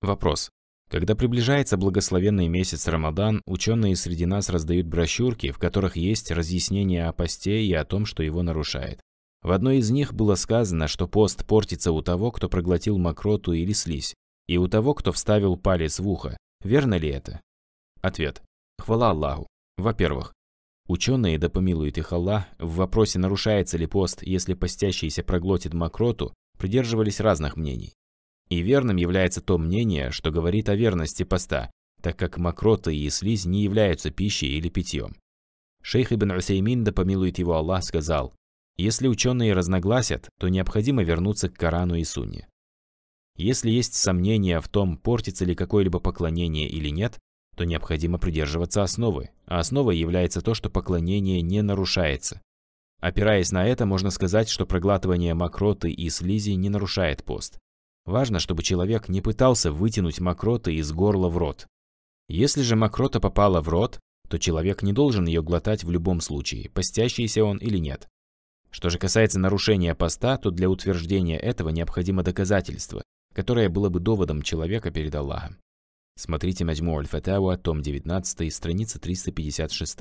Вопрос. Когда приближается благословенный месяц Рамадан, ученые среди нас раздают брошюрки, в которых есть разъяснение о посте и о том, что его нарушает. В одной из них было сказано, что пост портится у того, кто проглотил мокроту или слизь, и у того, кто вставил палец в ухо. Верно ли это? Ответ. Хвала Аллаху. Во-первых, ученые, да помилует их Аллах, в вопросе, нарушается ли пост, если постящийся проглотит мокроту, придерживались разных мнений. И верным является то мнение, что говорит о верности поста, так как мокрота и слизь не являются пищей или питьем. Шейх Ибн Усеймин, да помилует его Аллах, сказал, «Если ученые разногласят, то необходимо вернуться к Корану и Сунне». Если есть сомнения в том, портится ли какое-либо поклонение или нет, то необходимо придерживаться основы, а основой является то, что поклонение не нарушается. Опираясь на это, можно сказать, что проглатывание мокроты и слизи не нарушает пост. Важно, чтобы человек не пытался вытянуть мокроты из горла в рот. Если же мокрота попала в рот, то человек не должен ее глотать в любом случае, постящийся он или нет. Что же касается нарушения поста, то для утверждения этого необходимо доказательство, которое было бы доводом человека перед Аллахом. Смотрите Маджму Аль-Фатауа, том 19, страница 356.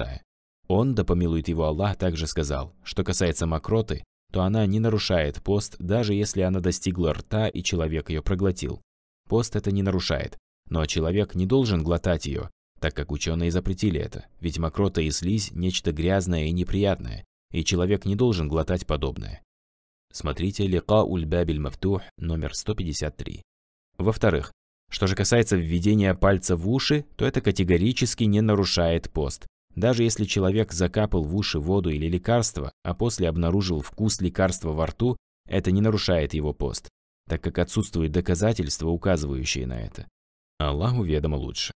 Он, да помилует его Аллах, также сказал, что касается мокроты, то она не нарушает пост, даже если она достигла рта и человек ее проглотил. Пост это не нарушает, но человек не должен глотать ее, так как ученые запретили это, ведь мокрота и слизь – нечто грязное и неприятное, и человек не должен глотать подобное. Смотрите лека Ульбабель Мафтух, номер 153. Во-вторых, что же касается введения пальца в уши, то это категорически не нарушает пост, даже если человек закапал в уши воду или лекарство, а после обнаружил вкус лекарства во рту, это не нарушает его пост, так как отсутствуют доказательства, указывающие на это. Аллаху ведомо лучше.